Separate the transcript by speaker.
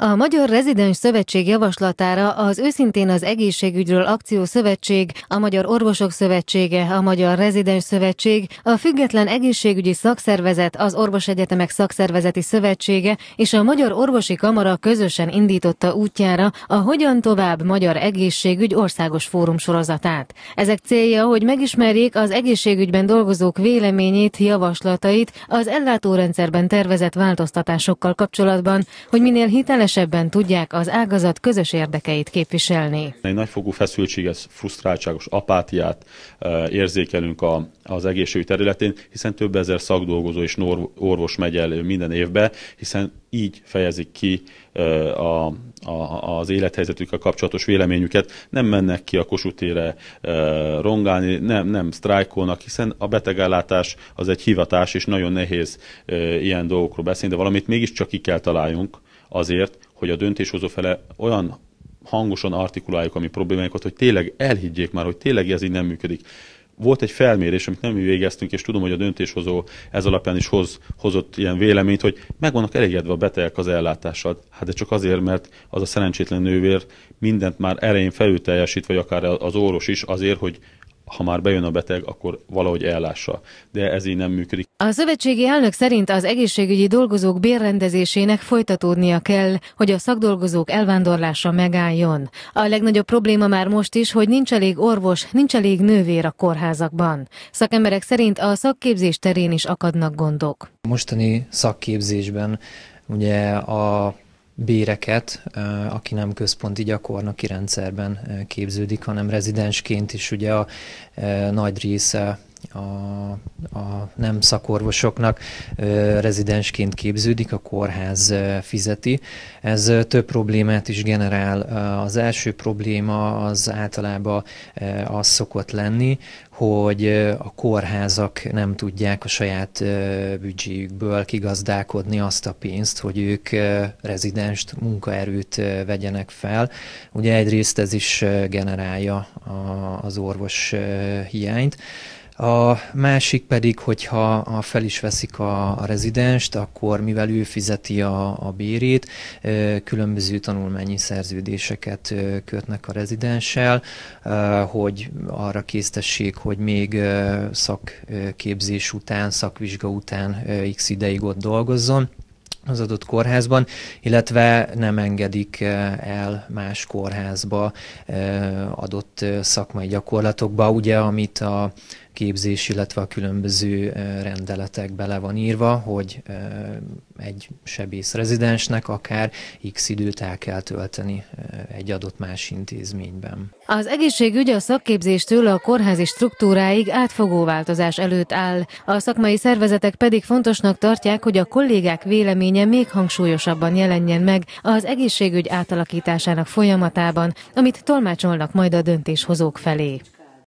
Speaker 1: A Magyar Rezidens Szövetség javaslatára az Őszintén az Egészségügyről Akció Szövetség, a Magyar Orvosok Szövetsége, a Magyar Rezidens Szövetség, a Független Egészségügyi Szakszervezet, az Egyetemek Szakszervezeti Szövetsége és a Magyar Orvosi Kamara közösen indította útjára a Hogyan tovább Magyar Egészségügy országos fórum sorozatát. Ezek célja, hogy megismerjék az egészségügyben dolgozók véleményét, javaslatait az ellátórendszerben tervezett változtatásokkal kapcsolatban, hogy minél hiteles kevesebben tudják az ágazat közös érdekeit képviselni.
Speaker 2: Egy nagyfogú feszültséges, frusztráltságos apátiát érzékelünk a, az egészségügy területén, hiszen több ezer szakdolgozó és orvos megy el minden évbe, hiszen így fejezik ki a, a, az élethelyzetükkel kapcsolatos véleményüket, nem mennek ki a kosutére rongálni, nem, nem sztrájkolnak, hiszen a betegellátás az egy hivatás, és nagyon nehéz ilyen dolgokról beszélni, de valamit mégiscsak ki kell találjunk, azért, hogy a döntéshozó fele olyan hangosan artikuláljuk a mi problémáinkat, hogy tényleg elhiggyék már, hogy tényleg ez így nem működik. Volt egy felmérés, amit nem mi végeztünk, és tudom, hogy a döntéshozó ez alapján is hoz, hozott ilyen véleményt, hogy meg vannak elégedve a betegek az ellátással. Hát de csak azért, mert az a szerencsétlen nővér mindent már elején felül teljesít, vagy akár az orvos is azért, hogy ha már bejön a beteg, akkor valahogy ellássa. De ez így nem működik.
Speaker 1: A szövetségi elnök szerint az egészségügyi dolgozók bérrendezésének folytatódnia kell, hogy a szakdolgozók elvándorlása megálljon. A legnagyobb probléma már most is, hogy nincs elég orvos, nincs elég nővér a kórházakban. Szakemberek szerint a szakképzés terén is akadnak gondok.
Speaker 3: Mostani szakképzésben ugye a béreket, aki nem központi gyakornoki rendszerben képződik, hanem rezidensként is ugye a nagy része a, a nem szakorvosoknak rezidensként képződik, a kórház fizeti. Ez több problémát is generál. Az első probléma az általában az szokott lenni, hogy a kórházak nem tudják a saját büdzséjükből kigazdálkodni azt a pénzt, hogy ők rezidenst, munkaerőt vegyenek fel. Ugye egyrészt ez is generálja az orvos hiányt, a másik pedig, hogyha a fel is veszik a, a rezidenst, akkor mivel ő fizeti a, a bérét, különböző tanulmányi szerződéseket kötnek a rezidenssel, hogy arra késztessék, hogy még szakképzés után, szakvizsga után x ideig ott dolgozzon az adott kórházban, illetve nem engedik el más kórházba adott szakmai gyakorlatokba, ugye, amit a képzés, illetve a különböző rendeletek bele van írva, hogy egy sebész rezidensnek akár x időt el kell tölteni egy adott más intézményben.
Speaker 1: Az egészségügy a szakképzéstől a kórházi struktúráig átfogó változás előtt áll. A szakmai szervezetek pedig fontosnak tartják, hogy a kollégák véleménye még hangsúlyosabban jelenjen meg az egészségügy átalakításának folyamatában, amit tolmácsolnak majd a döntéshozók felé.